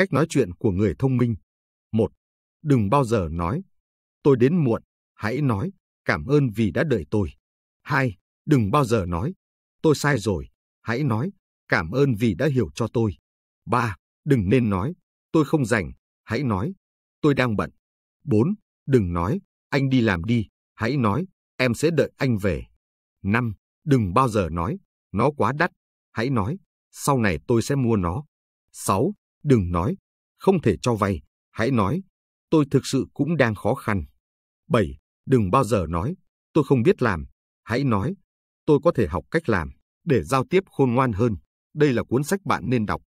Cách nói chuyện của người thông minh. một Đừng bao giờ nói, tôi đến muộn, hãy nói, cảm ơn vì đã đợi tôi. hai Đừng bao giờ nói, tôi sai rồi, hãy nói, cảm ơn vì đã hiểu cho tôi. ba Đừng nên nói, tôi không rảnh, hãy nói, tôi đang bận. bốn Đừng nói, anh đi làm đi, hãy nói, em sẽ đợi anh về. năm Đừng bao giờ nói, nó quá đắt, hãy nói, sau này tôi sẽ mua nó. 6. Đừng nói, không thể cho vay, hãy nói, tôi thực sự cũng đang khó khăn. 7. Đừng bao giờ nói, tôi không biết làm, hãy nói, tôi có thể học cách làm, để giao tiếp khôn ngoan hơn. Đây là cuốn sách bạn nên đọc.